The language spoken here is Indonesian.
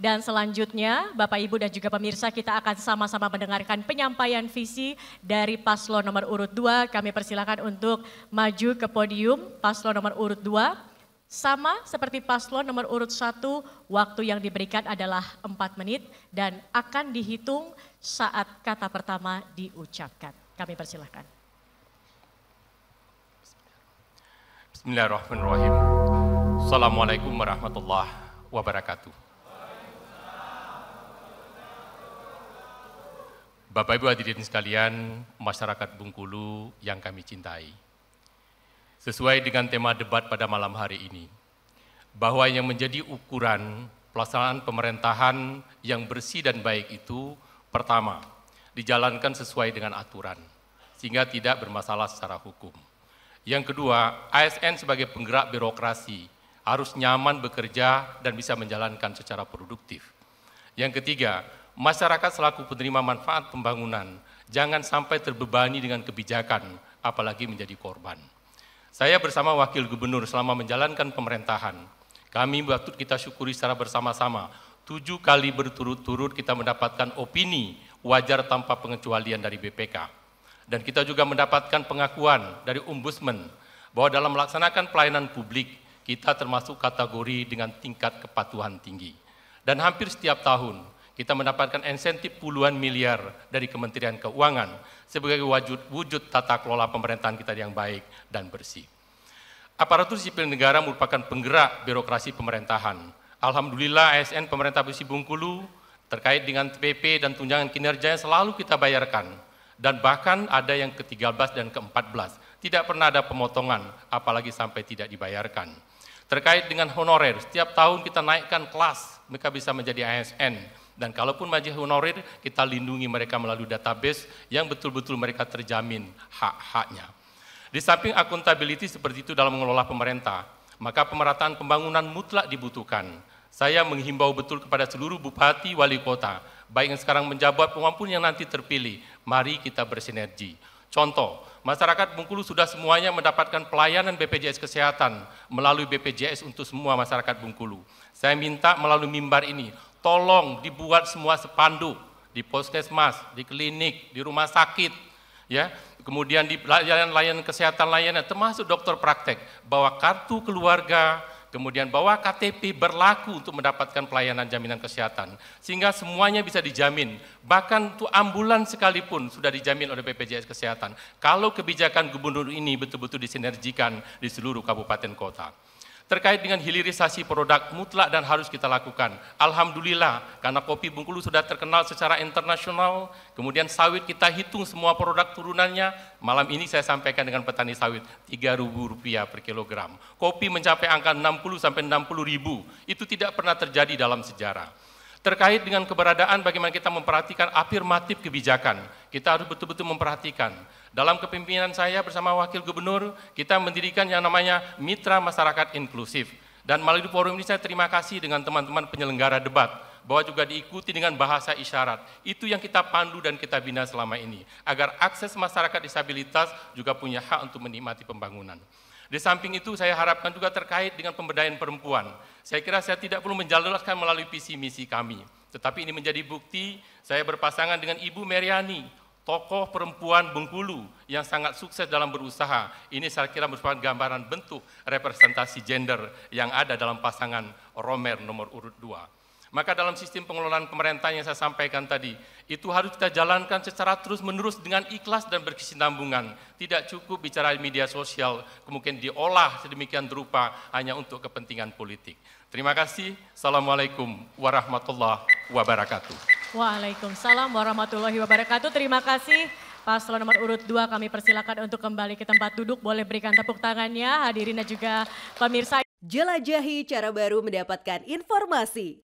Dan selanjutnya Bapak Ibu dan juga pemirsa kita akan sama-sama mendengarkan penyampaian visi dari paslon nomor urut 2. Kami persilakan untuk maju ke podium paslon nomor urut 2. Sama seperti paslon nomor urut 1, waktu yang diberikan adalah 4 menit dan akan dihitung saat kata pertama diucapkan. Kami persilahkan. Bismillahirrahmanirrahim. Assalamualaikum warahmatullahi wabarakatuh. Bapak Ibu hadirin sekalian, masyarakat Bungkulu yang kami cintai. Sesuai dengan tema debat pada malam hari ini, bahwa yang menjadi ukuran pelaksanaan pemerintahan yang bersih dan baik itu pertama, dijalankan sesuai dengan aturan, sehingga tidak bermasalah secara hukum. Yang kedua, ASN sebagai penggerak birokrasi harus nyaman bekerja dan bisa menjalankan secara produktif. Yang ketiga, Masyarakat selaku penerima manfaat pembangunan jangan sampai terbebani dengan kebijakan, apalagi menjadi korban. Saya bersama Wakil Gubernur selama menjalankan pemerintahan, kami waktu kita syukuri secara bersama-sama. Tujuh kali berturut-turut kita mendapatkan opini wajar tanpa pengecualian dari BPK. Dan kita juga mendapatkan pengakuan dari Ombudsman bahwa dalam melaksanakan pelayanan publik, kita termasuk kategori dengan tingkat kepatuhan tinggi. Dan hampir setiap tahun, kita mendapatkan insentif puluhan miliar dari Kementerian Keuangan sebagai wujud, wujud tata kelola pemerintahan kita yang baik dan bersih. Aparatur sipil negara merupakan penggerak birokrasi pemerintahan. Alhamdulillah ASN pemerintah Besi Bungkulu terkait dengan TPP dan tunjangan kinerja yang selalu kita bayarkan. Dan bahkan ada yang ke-13 dan ke-14. Tidak pernah ada pemotongan, apalagi sampai tidak dibayarkan. Terkait dengan honorer, setiap tahun kita naikkan kelas, mereka bisa menjadi ASN dan kalaupun majelis honorer, kita lindungi mereka melalui database yang betul-betul mereka terjamin hak-haknya. Di samping akuntabilitas seperti itu dalam mengelola pemerintah, maka pemerataan pembangunan mutlak dibutuhkan. Saya menghimbau betul kepada seluruh bupati, wali kota, baik yang sekarang menjabat maupun yang nanti terpilih, mari kita bersinergi. Contoh, Masyarakat Bengkulu sudah semuanya mendapatkan pelayanan BPJS Kesehatan melalui BPJS untuk semua masyarakat Bengkulu. Saya minta melalui mimbar ini, tolong dibuat semua sepandu di poskesmas, di klinik, di rumah sakit, ya. Kemudian di layanan-layanan kesehatan layanan termasuk dokter praktek bahwa kartu keluarga Kemudian bahwa KTP berlaku untuk mendapatkan pelayanan jaminan kesehatan. Sehingga semuanya bisa dijamin. Bahkan tuh ambulan sekalipun sudah dijamin oleh BPJS Kesehatan. Kalau kebijakan gubernur ini betul-betul disinergikan di seluruh kabupaten kota terkait dengan hilirisasi produk mutlak dan harus kita lakukan. Alhamdulillah, karena kopi Bengkulu sudah terkenal secara internasional, kemudian sawit kita hitung semua produk turunannya, malam ini saya sampaikan dengan petani sawit, Rp3.000 per kilogram. Kopi mencapai angka 60 sampai 60 ribu, itu tidak pernah terjadi dalam sejarah. Terkait dengan keberadaan bagaimana kita memperhatikan afirmatif kebijakan, kita harus betul-betul memperhatikan. Dalam kepemimpinan saya bersama Wakil Gubernur, kita mendirikan yang namanya Mitra Masyarakat Inklusif. Dan melalui forum ini saya terima kasih dengan teman-teman penyelenggara debat, bahwa juga diikuti dengan bahasa isyarat. Itu yang kita pandu dan kita bina selama ini, agar akses masyarakat disabilitas juga punya hak untuk menikmati pembangunan. Di samping itu saya harapkan juga terkait dengan pemberdayaan perempuan. Saya kira saya tidak perlu menjelaskan melalui visi misi kami. Tetapi ini menjadi bukti saya berpasangan dengan Ibu Meriani, tokoh perempuan Bengkulu yang sangat sukses dalam berusaha. Ini saya kira merupakan gambaran bentuk representasi gender yang ada dalam pasangan Romer nomor urut 2. Maka dalam sistem pengelolaan pemerintah yang saya sampaikan tadi, itu harus kita jalankan secara terus-menerus dengan ikhlas dan berkesinambungan. Tidak cukup bicara media sosial, kemungkinan diolah sedemikian rupa hanya untuk kepentingan politik. Terima kasih. Assalamualaikum warahmatullahi wabarakatuh. Waalaikumsalam warahmatullahi wabarakatuh. Terima kasih. Paslon nomor urut 2 kami persilakan untuk kembali ke tempat duduk. Boleh berikan tepuk tangannya hadirin dan juga pemirsa. Jelajahi cara baru mendapatkan informasi.